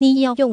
Now the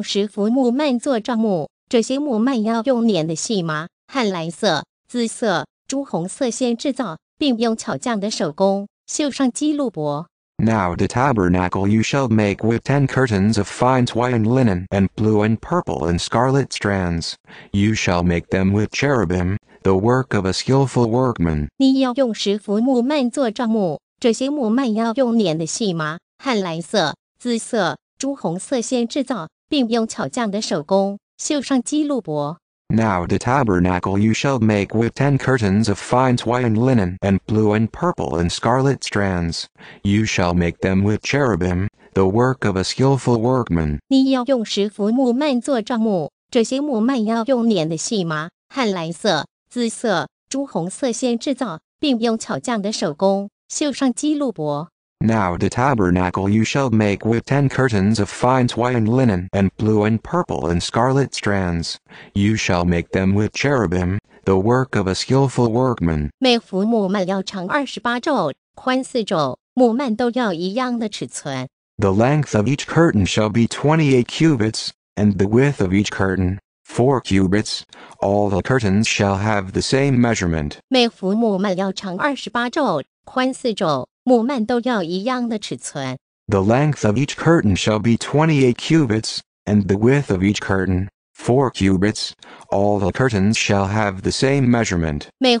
tabernacle you shall make with ten curtains of fine twine linen and blue and purple and scarlet strands. You shall make them with cherubim, the work of a skillful workman. 你要用十幅木幔做帐幕，这些木幔要用捻的细麻、汉蓝色、紫色、朱红色线制造，并用巧匠的手工绣上鸡鹿帛。Now the tabernacle you shall make with ten curtains of fine white linen and blue and purple and scarlet strands. You shall make them with cherubim, the work of a skilful l workman. 你要用石浮木幔做帐幕，这些木幔要用捻的细麻、汉蓝色、紫色、朱红色线制造，并用巧匠的手工绣上鸡鹿帛。Now the tabernacle you shall make with ten curtains of fine twined linen and blue and purple and scarlet strands. You shall make them with cherubim, the work of a skillful workman. The length of each curtain shall be twenty-eight cubits, and the width of each curtain four cubits. All the curtains shall have the same measurement. 每幅木幔要长二十八肘，宽四肘。the length of each curtain shall be 28 cubits, and the width of each curtain, 4 cubits. All the curtains shall have the same measurement. The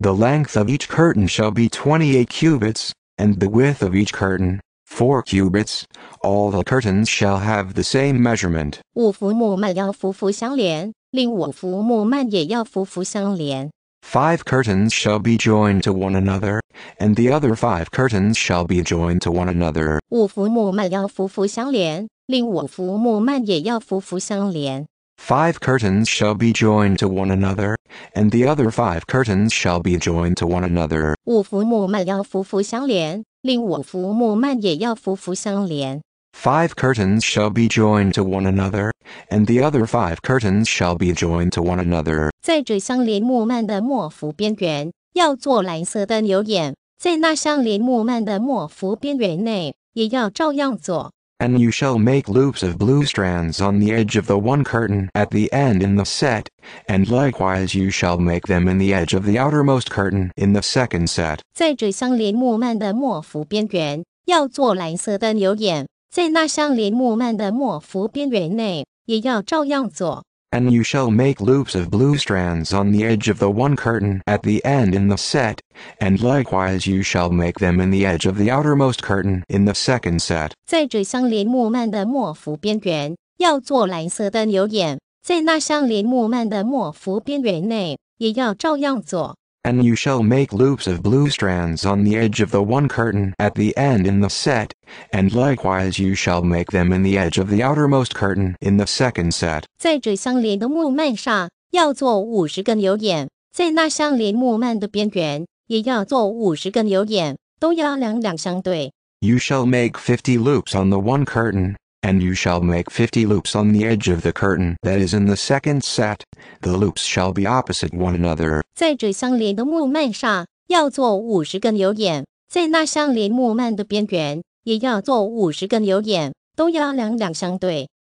length of each curtain shall be 28 cubits, and the width of each curtain, 4 cubits. All the curtains shall have the same measurement. Five curtains shall be joined to one another, and the other five curtains shall be joined to one another. Five curtains shall be joined to one another, and the other five curtains shall be joined to one another. 五服木曼要服服相连，令我服木曼也要服服相连。Five curtains shall be joined to one another, and the other five curtains shall be joined to one another. another。在这相连木幔的末幅边缘，要做蓝色的牛眼；在那相连木幔的末幅边缘内，也要照样做。And you shall make loops of blue strands on the edge of the one curtain at the end in the set, and likewise you shall make them in the edge of the outermost curtain in the second set. set。在这相连木幔的末幅边缘，要做蓝色的牛眼。and you shall make loops of blue strands on the edge of the one curtain at the end in the set, and likewise you shall make them in the edge of the outermost curtain in the second set. 在这相连木幔的墨幅边缘，要做蓝色的牛眼；在那相连木幔的墨幅边缘内，也要照样做。and you shall make loops of blue strands on the edge of the one curtain at the end in the set, and likewise you shall make them in the edge of the outermost curtain in the second set. set。在这相连的木幔上要做五十根流眼，在那相连木幔的边缘也要做五十根流眼，都要两两相对。You shall make fifty loops on the one curtain and you shall make fifty loops on the edge of the curtain that is in the second set, the loops shall be opposite one another.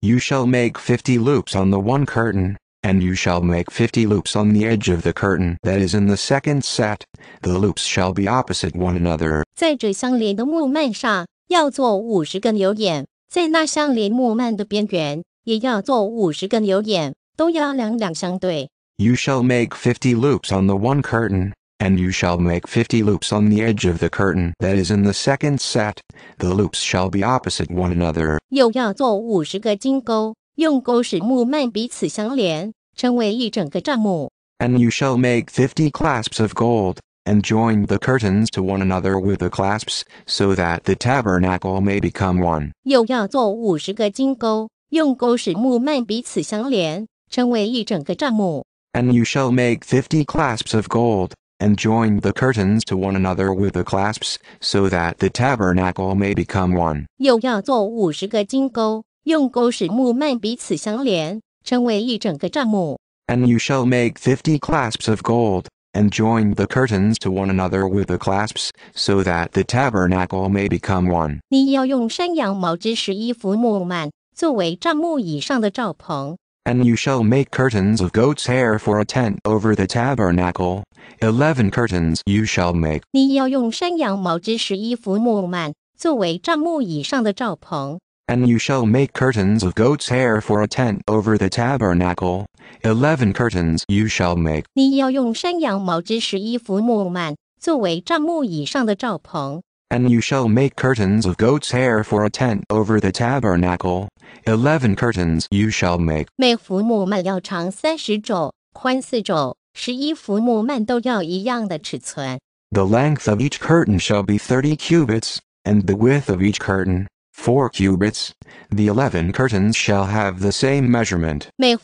You shall make fifty loops on the one curtain, and you shall make fifty loops on the edge of the curtain that is in the second set, the loops shall be opposite one another. 在这相连的木幔上要做五十根流眼。在那相连木幔的边缘，也要做五十个牛眼，都要两两相对。You shall make fifty loops on the one curtain, and you shall make fifty loops on the edge of the curtain that is in the second set. The loops shall be opposite one another. 又要做五十个金钩，用钩使木幔彼此相连，成为一整个帐幕。And you shall make fifty clasps of gold, and join the curtains to one another with the clasps, so that the tabernacle may become one. 又要做五十个金钩，用钩使木幔彼此相连，成为一整个帐幕。And you shall make fifty clasps of gold, and join the curtains to one another with the clasps, so that the tabernacle may become one. 又要做五十个金钩，用钩使木幔彼此相连，成为一整个帐幕。And you shall make fifty clasps of gold and join the curtains to one another with the clasps, so that the tabernacle may become one. 你要用山羊毛织十一幅木幔，作为帐幕以上的罩棚。And you shall make curtains of goat's hair for a tent over the tabernacle. Eleven curtains you shall make. 你要用山羊毛织十一幅木幔，作为帐幕以上的罩棚。And you shall make curtains of goat's hair for a tent over the tabernacle eleven curtains you shall make。你要用山羊毛织十一幅木幔，作为帐幕以上的罩棚。And you shall make curtains of goat's hair for a tent over the tabernacle. Eleven curtains you shall make. 每幅木幔要长三十肘，宽四肘，十一幅木幔都要一样的尺寸。The length of each curtain shall be thirty cubits, and the width of each curtain four cubits. The eleven curtains shall have the same measurement. The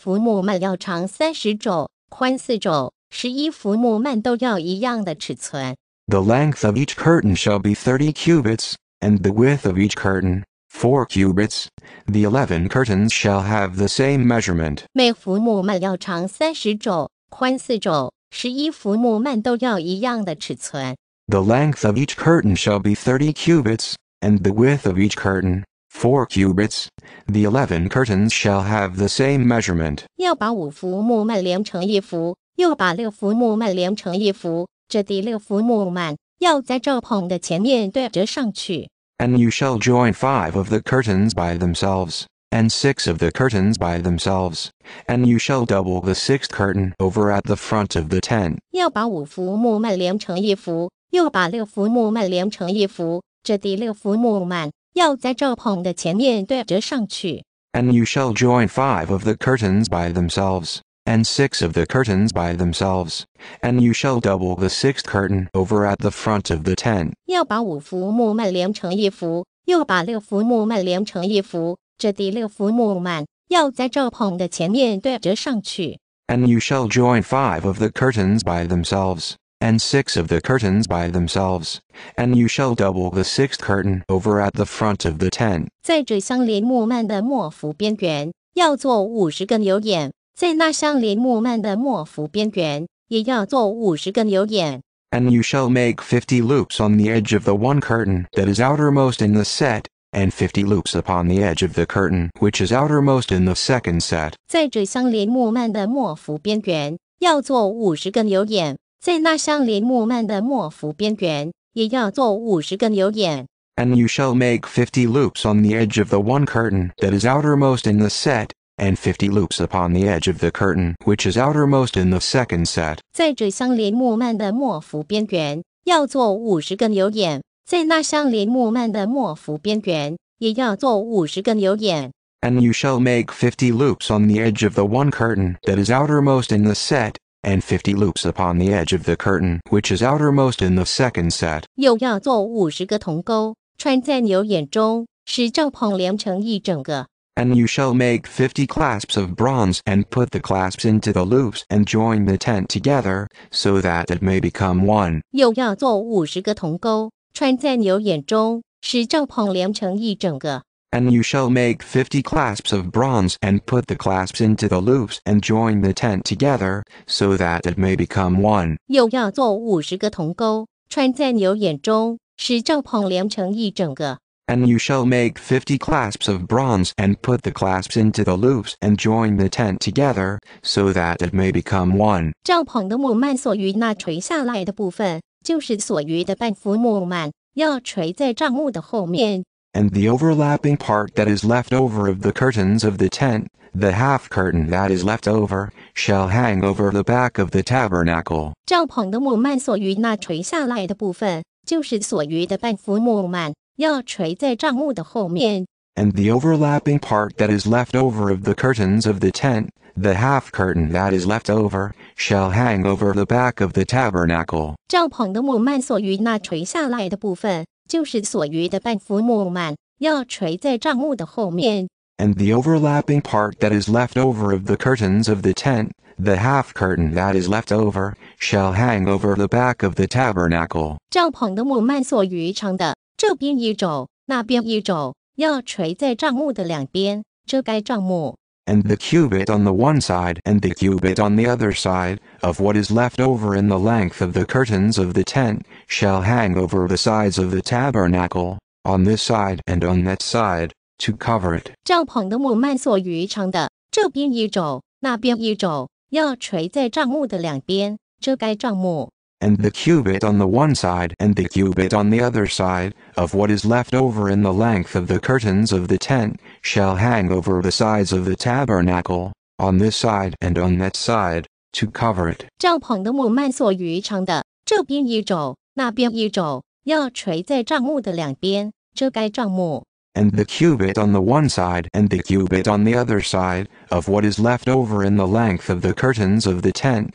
length of each curtain shall be thirty cubits, and the width of each curtain four cubits. The eleven curtains shall have the same measurement. The length of each curtain shall be thirty cubits, and the width of each curtain, four cubits, the eleven curtains shall have the same measurement. 要把五幅木幔连成一幅，又把六幅木幔连成一幅。这第六幅木幔要在帐篷的前面对折上去。And you shall join five of the curtains by themselves, and six of the curtains by themselves, and you shall double the sixth curtain over at the front of the tent. 要把五幅木幔连成一幅，又把六幅木幔连成一幅。and you shall join five of the curtains by themselves, and six of the curtains by themselves, and you shall double the sixth curtain over at the front of the tent. 要把五幅木幔连成一幅，又把六幅木幔连成一幅。这第六幅木幔要在这棚的前面对折上去。And you shall join five of the curtains by themselves, and six of the curtains by themselves, and you shall double the sixth curtain over at the front of the tent. tent。在这相连木幔的幕幅边缘，要做五十根有眼；在那相连木幔的幕幅边缘，也要做五十根有眼。And you shall make fifty loops on the edge of the one curtain that is outermost in the set, and fifty loops upon the edge of the curtain which is outermost in the second set. set。在这相连木幔的幕幅边缘，要做五十根有眼。and you shall make fifty loops on the edge of the one curtain that is outermost in the set, and fifty loops upon the edge of the curtain which is outermost in the second set。在这相连木幔的末幅边缘，要做五十个牛眼。在那相连木幔的末幅边缘，也要做五十个牛眼。And you shall make fifty loops on the edge of the one curtain that is outermost in the set, and 50 loops upon the edge of the curtain which is outermost in the second set. 又要做 you shall make 50 clasps of bronze and put the clasps into the loops and join the tent together so that it may become one. 又要做50个铜钩，穿在牛眼中，使帐篷连成一整个。and you shall make fifty clasps of bronze and put the clasps into the loops and join the tent together, so that it may become one. And you shall make fifty clasps of bronze and put the clasps into the loops and join the tent together, so that it may become one. 帐篷的木幔所余那垂下来的部分，就是所余的半幅木幔，要垂在帐幕的后面，and the overlapping part that is left over of the curtains of the tent, the half curtain that is left over, shall hang over the back of the tabernacle. 帐篷的木幔所余那垂下来的部分，就是所余的半幅木幔，要垂在帐幕的后面。And the overlapping part that is left over of the curtains of the tent, the half curtain that is left over, shall hang over the back of the tabernacle. 帐篷的木幔所余那垂下来的部分，就是所余的半幅木幔要垂在帐幕的后面。And the overlapping part that is left over of the curtains of the tent, the half curtain that is left over, shall hang over the back of the tabernacle. 帐棚的木幔所余长的，这边一肘，那边一肘，要垂在帐幕的两边，遮盖帐幕。and the cubit on the one side and the cubit on the other side, of what is left over in the length of the curtains of the tent, shall hang over the sides of the tabernacle, on this side and on that side, to cover it. 帐篷的木幔所余长的，这边一肘，那边一肘，要垂在帐幕的两边，遮盖帐幕。and the cubit on the one side and the cubit on the other side, of what is left over in the length of the curtains of the tent, shall hang over the sides of the tabernacle, on this side and on that side, to cover it. And the cubit on the one side and the cubit on the other side, of what is left over in the length of the curtains of the tent,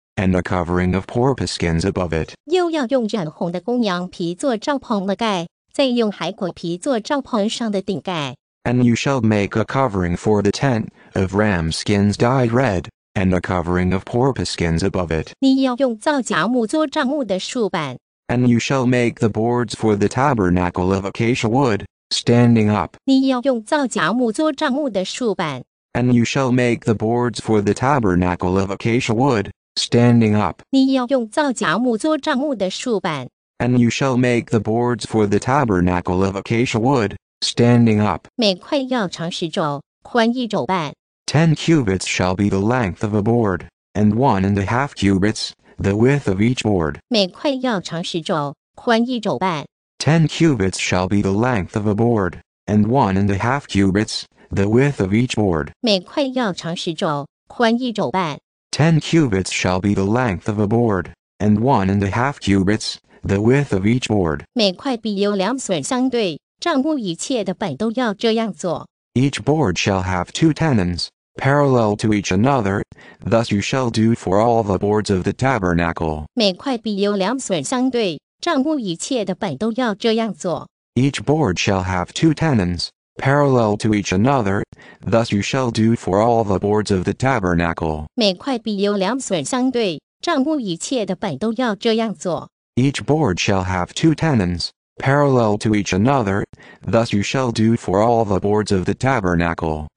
and a covering of porpoise skins above it. And you shall make a covering for the tent of ram skins dyed red, and a covering of porpoise skins above it. And you shall make the boards for the tabernacle of acacia wood, standing up. And you shall make the boards for the tabernacle of acacia wood, standing up. And you shall make the boards for the tabernacle of acacia wood, standing up. Ten cubits shall be the length of a board, and one and a half cubits, the width of each board. Ten cubits shall be the length of a board, and one and a half cubits, the width of each board. 每块要长十肘，宽一肘半。Ten cubits shall be the length of a board, and one and a half cubits, the width of each board. Each board shall have two tenons, parallel to each another, thus you shall do for all the boards of the tabernacle. Each board shall have two tenons, parallel to each another, thus you shall do for all the boards of the tabernacle. Each board shall have two tenons, parallel to each another, thus you shall do for all the boards of the tabernacle.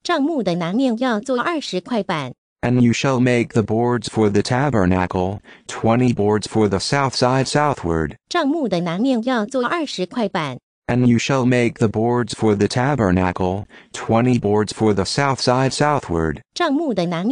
And you shall make the boards for the tabernacle, twenty boards for the south side southward. 帐幕的南面要做二十块板。and you shall make the boards for the tabernacle, twenty boards for the south side southward. And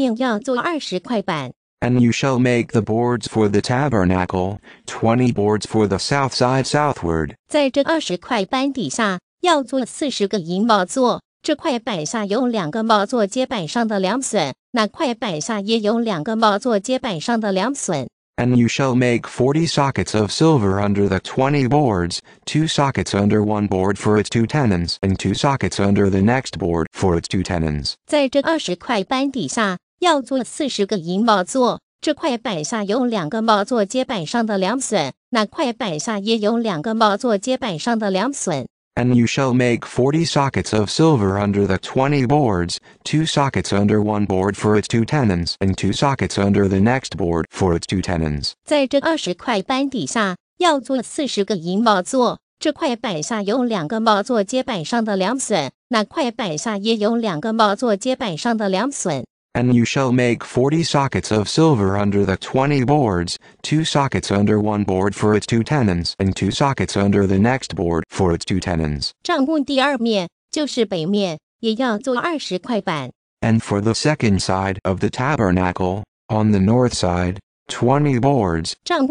you shall make the boards for the tabernacle, twenty boards for the south side southward. 在这二十块板底下，要做四十个银宝座。这块板下有两个宝座接板上的两榫，那块板下也有两个宝座接板上的两榫。and you shall make forty sockets of silver under the twenty boards, two sockets under one board for its two tenons, and two sockets under the next board for its two tenons。在这二十块板底下，要做四十个银帽座。这块板下有两个帽座接板上的梁榫，那块板下也有两个帽座接板上的梁榫。and you shall make forty sockets of silver under the twenty boards, two sockets under one board for its two tenons, and two sockets under the next board for its two tenons。在这二十块板底下，要做四十个银宝座。这块板下有两个宝座接板上的梁榫，那块板下也有两个宝座接板上的梁榫。and you shall make forty sockets of silver under the twenty boards, two sockets under one board for its two tenons, and two sockets under the next board for its two tenons. And for the second side of the tabernacle, on the north side, twenty boards. And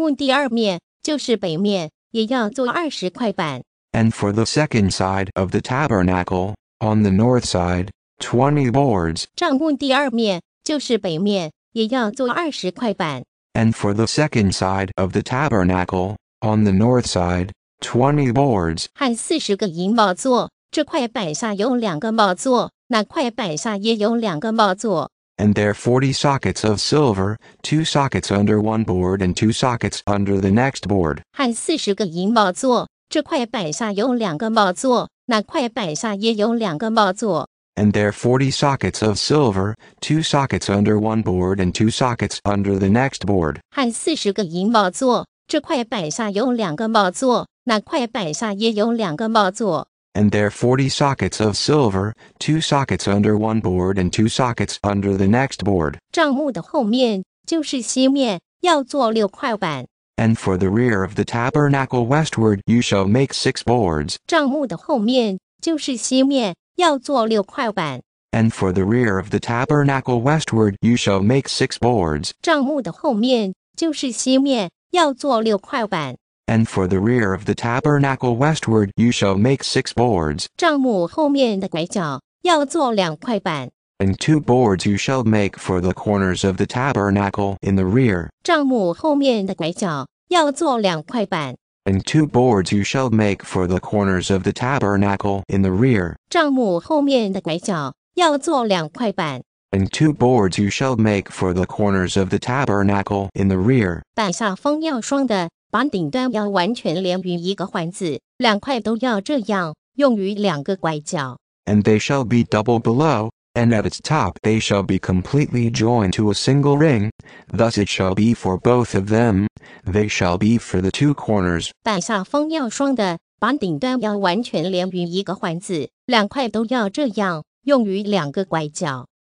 for the second side of the tabernacle, on the north side, Twenty boards. And for the second side of the tabernacle, on the north side, twenty boards. 和四十个银宝座，这块板下有两个宝座，那块板下也有两个宝座。And there forty sockets of silver, two sockets under one board and two sockets under the next board. 和四十个银宝座，这块板下有两个宝座，那块板下也有两个宝座。and there 40 sockets of silver, 2 sockets under one board and 2 sockets under the next board. 和40个银帽座,这块板上有两个帽座,那块板上也有两个帽座。and there 40 sockets of silver, 2 sockets under one board and 2 sockets under the next board. And for the rear of the tabernacle westward you shall make six boards. 帐幕的后面就是西面, and for the rear of the tabernacle westward, you shall make six boards. 帐幕的后面就是西面，要做六块板。And for the rear of the tabernacle westward, you shall make six boards. 帐幕后面的拐角要做两块板。And two boards you shall make for the corners of the tabernacle in the rear. 帐幕后面的拐角要做两块板。and two boards you shall make for the corners of the tabernacle in the rear. and two boards you shall make for the corners of the tabernacle in the rear. and they shall be double below and at its top they shall be completely joined to a single ring, thus it shall be for both of them, they shall be for the two corners.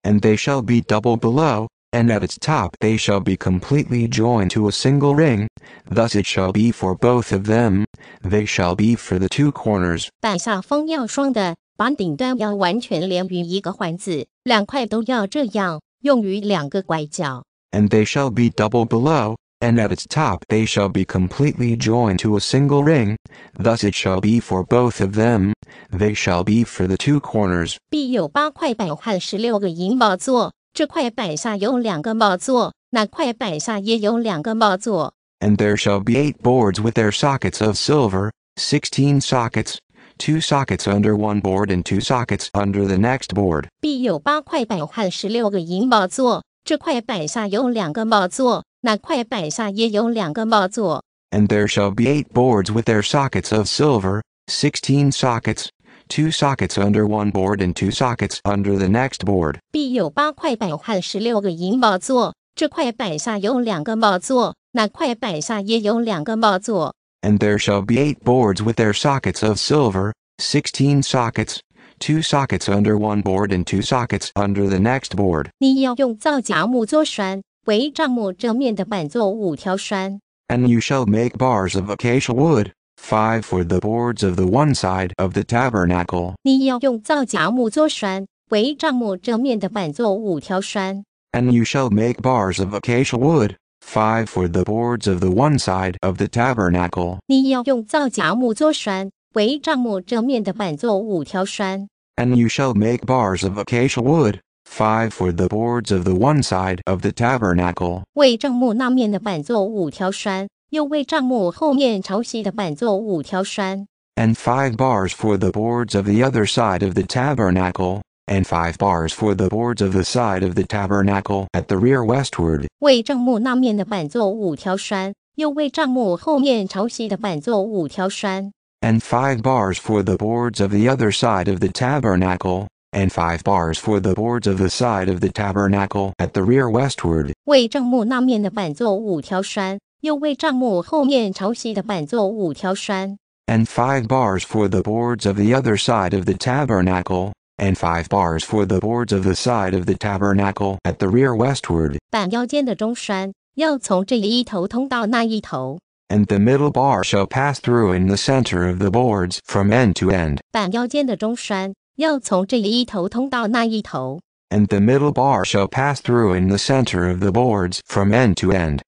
And they shall be double below, and at its top they shall be completely joined to a single ring, thus it shall be for both of them, they shall be for the two corners. 摆下风要双的。把顶端要完全连于一个环子，两块都要这样，用于两个拐角。And they shall be double below, and at its top they shall be completely joined to a single ring. Thus it shall be for both of them. They shall be for the two corners. 必有八块板和十六个银宝座，这块板下有两个宝座，那块板下也有两个宝座。And there shall be eight boards with their sockets of silver, sixteen sockets, two sockets under one board and two sockets under the next board. B 有八块板和十六个银宝座，这块板下有两个宝座，那块板下也有两个宝座。And there shall be eight boards with their sockets of silver, sixteen sockets, two sockets under one board and two sockets under the next board. B 有八块板和十六个银宝座，这块板下有两个宝座，那块板下也有两个宝座。and there shall be eight boards with their sockets of silver, sixteen sockets, two sockets under one board and two sockets under the next board. And you shall make bars of acacia wood, five for the boards of the one side of the tabernacle. And you shall make bars of acacia wood, 5 for the boards of the one side of the tabernacle. And you shall make bars of acacia wood, 5 for the boards of the one side of the tabernacle. 为帐幕那面的板做五条栓，又为帐幕后面朝西的板做五条栓。And 5 bars for the boards of the other side of the tabernacle and five bars for the boards of the side of the tabernacle at the rear westward. and five bars for the boards of the other side of the tabernacle, and five bars for the boards of the side of the tabernacle at the rear westward. and five bars for the boards of the other side of the tabernacle, and five bars for the boards of the side of the tabernacle at the rear westward. And the middle bar shall pass through in the center of the boards from end to end. And the middle bar shall pass through in the center of the boards from end to end.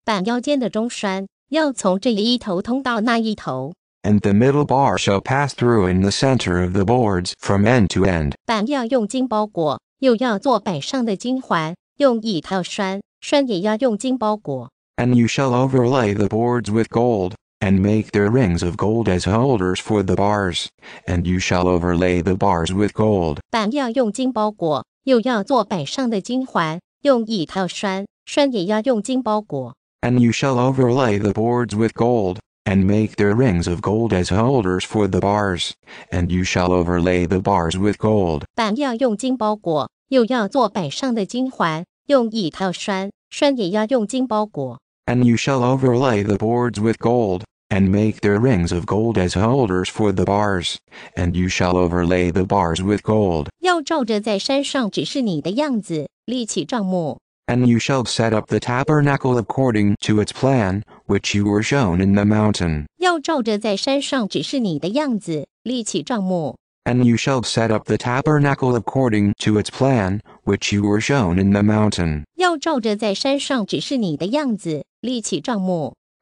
end and the middle bar shall pass through in the center of the boards from end to end. 板要用金包裹，又要做板上的金环，用以套栓，栓也要用金包裹。And you shall overlay the boards with gold, and make their rings of gold as holders for the bars, and you shall overlay the bars with gold. 板要用金包裹，又要做板上的金环，用以套栓，栓也要用金包裹。And you shall overlay the boards with gold, and make their rings of gold as holders for the bars, and you shall overlay the bars with gold. 板要用金包裹，又要做板上的金环，用以套栓，栓也要用金包裹。And you shall overlay the boards with gold, and make their rings of gold as holders for the bars, and you shall overlay the bars with gold. 要照着在山上指示你的样子，立起帐幕。and you shall set up the tabernacle according to its plan, which you were shown in the mountain. 要照着在山上指示你的样子立起帐幕。And you shall set up the tabernacle according to its plan, which you were shown in the mountain.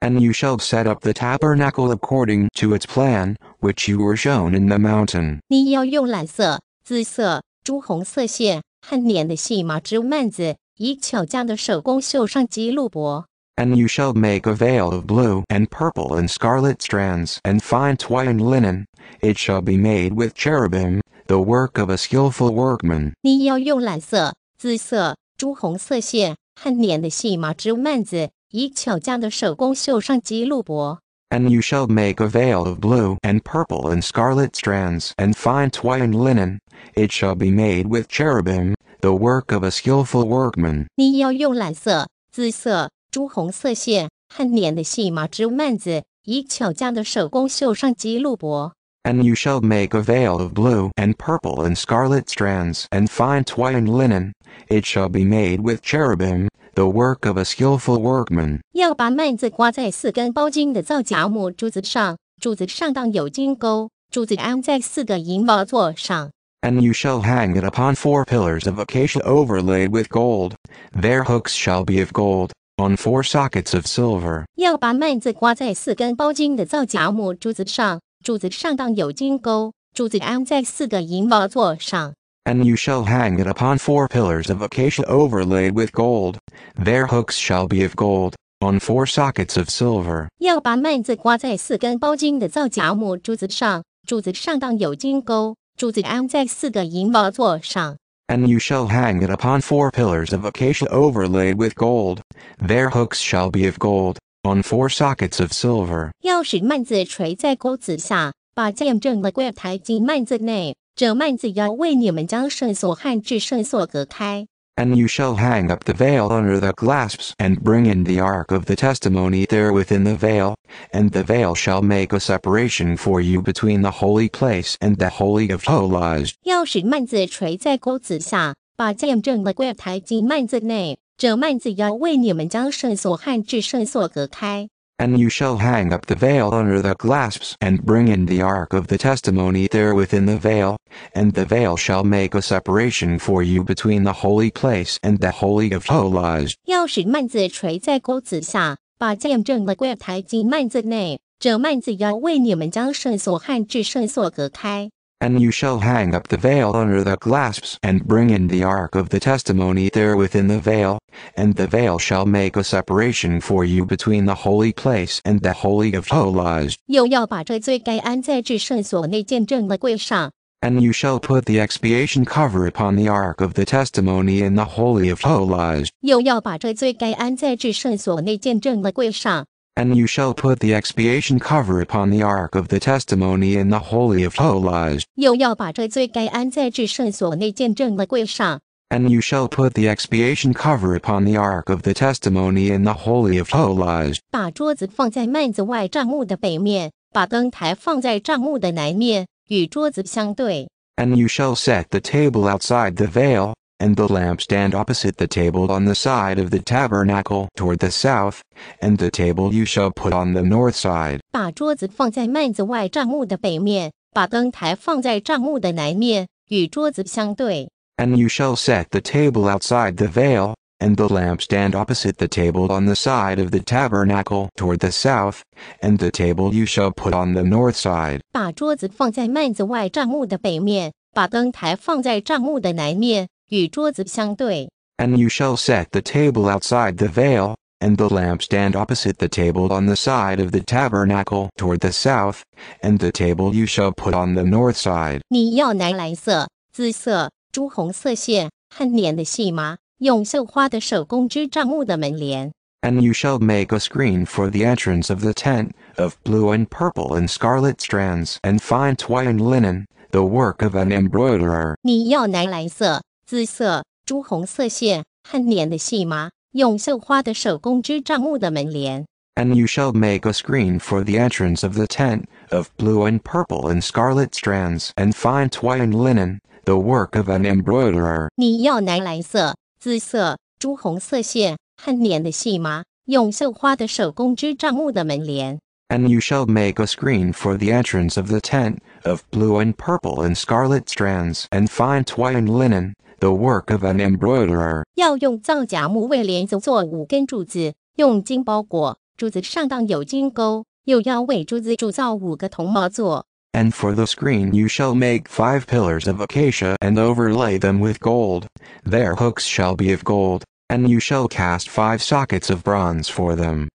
And you shall set up the tabernacle according to its plan, which you were shown in the mountain. 你要用蓝色、紫色、朱红色线和捻的细麻织幔子 and you shall make a veil of blue and purple and scarlet strands and fine twined linen. It shall be made with cherubim, the work of a skillful workman. 你要用蓝色、紫色、朱红色线和捻的细麻织幔子，以巧匠的手工绣上极露帛。And you shall make a veil of blue and purple and scarlet strands and fine twined linen. It shall be made with cherubim, the work of a skillful workman。你要用蓝色、紫色、朱红色线和捻的细麻织幔子，以巧匠的手工绣上极露帛。And you shall make a veil of blue and purple and scarlet strands and fine twined linen. It shall be made with cherubim, the work of a skillful workman. 要把幔子挂在四根包金的皂荚木柱子上，柱子上当有金钩，柱子安在四个银宝座上。and you shall hang it upon four pillars of acacia overlaid with gold. Their hooks shall be of gold, on four sockets of silver. 要把麦子挂在四根包金的皂荚木柱子上，柱子上当有金钩，柱子安在四个银宝座上。And you shall hang it upon four pillars of acacia overlaid with gold. Their hooks shall be of gold, on four sockets of silver. 要把麦子挂在四根包金的皂荚木柱子上，柱子上当有金钩，柱子安在四个银宝座上，and you shall hang it upon four pillars of acacia overlaid with gold; their hooks shall be of gold on four sockets of silver。要使幔子垂在钩子下，把见证的柜台进幔子内，这幔子要为你们将圣所和至圣所隔开。And you shall hang up the veil under the clasps and bring in the ark of the testimony there within the veil, and the veil shall make a separation for you between the holy place and the holy of holies. 要使幔子垂在钩子下，把见证的柜台进幔子内。这幔子要为你们将圣所和至圣所隔开。and you shall hang up the veil under the clasps, and bring in the ark of the testimony there within the veil, and the veil shall make a separation for you between the holy place and the holy of holies. 要使幔子垂在钩子下，把见证的柜抬进幔子内。这幔子要为你们将圣所和至圣所隔开。and you shall hang up the veil under the clasps, and bring in the ark of the testimony there within the veil, and the veil shall make a separation for you between the holy place and the holy of holies. And you shall put the expiation cover upon the ark of the testimony in the holy of holies. 又要把这罪该安在至圣所内见证的柜上。and you shall put the expiation cover upon the ark of the testimony in the holy of holies. And you shall put the expiation cover upon the ark of the testimony in the holy of holies. And you shall set the table outside the veil, and the lampstand opposite the table on the side of the tabernacle toward the south, and the table you shall put on the north side. And you shall set the table outside the veil, and the lampstand opposite the table on the side of the tabernacle toward the south, and the table you shall put on the north side. 把桌子放在幔子外帐幕的北面，把灯台放在帐幕的南面，and you shall set the table outside the veil, and the lampstand opposite the table on the side of the tabernacle toward the south, and the table you shall put on the north side. And you shall make a screen for the entrance of the tent, of blue and purple and scarlet strands and fine twined linen, the work of an embroiderer. 你要拿蓝色、and you shall make a screen for the entrance of the tent, of blue and purple and scarlet strands and fine twined linen, the work of an embroiderer. 你要拿蓝色、紫色、朱红色线和捻的细麻，用绣花的手工织帐幕的门帘。And you shall make a screen for the entrance of the tent, of blue and purple and scarlet strands and fine twined linen, the work of an embroiderer. And for the screen you shall make five pillars of acacia and overlay them with gold. Their hooks shall be of gold, and you shall cast five sockets of bronze for them.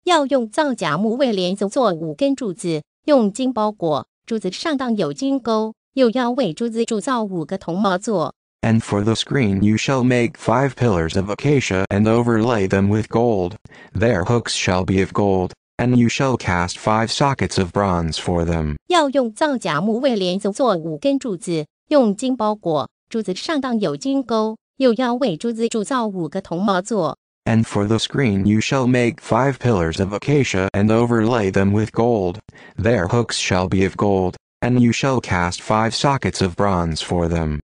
柱子上当有金钩，又要为柱子铸造五个铜毛座。And for the screen you shall make five pillars of acacia and overlay them with gold. Their hooks shall be of gold, and you shall cast five sockets of bronze for them. 要用造假木为帘子做五根柱子，用金包裹。柱子上当有金钩，又要为柱子铸造五个铜毛座。And for the screen you shall make five pillars of acacia and overlay them with gold, their hooks shall be of gold, and you shall cast five sockets of bronze for them.